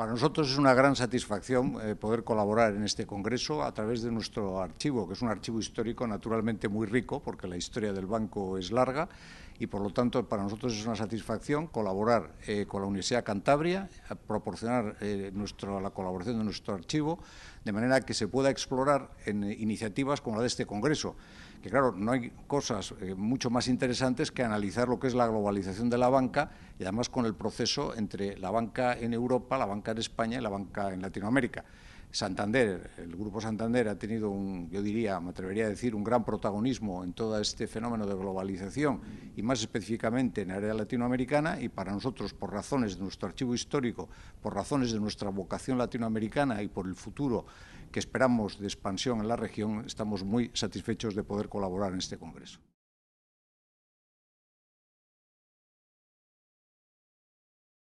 Para nosotros es una gran satisfacción eh, poder colaborar en este Congreso a través de nuestro archivo, que es un archivo histórico naturalmente muy rico, porque la historia del banco es larga, y por lo tanto para nosotros es una satisfacción colaborar eh, con la Universidad Cantabria, proporcionar eh, la colaboración de nuestro archivo, de manera que se pueda explorar en iniciativas como la de este Congreso, que claro, no hay cosas eh, mucho más interesantes que analizar lo que es la globalización de la banca y además con el proceso entre la banca en Europa, la banca en España y la banca en Latinoamérica. Santander, el Grupo Santander ha tenido un, yo diría, me atrevería a decir, un gran protagonismo en todo este fenómeno de globalización y más específicamente en la área latinoamericana y para nosotros, por razones de nuestro archivo histórico, por razones de nuestra vocación latinoamericana y por el futuro que esperamos de expansión en la región, estamos muy satisfechos de poder colaborar en este Congreso.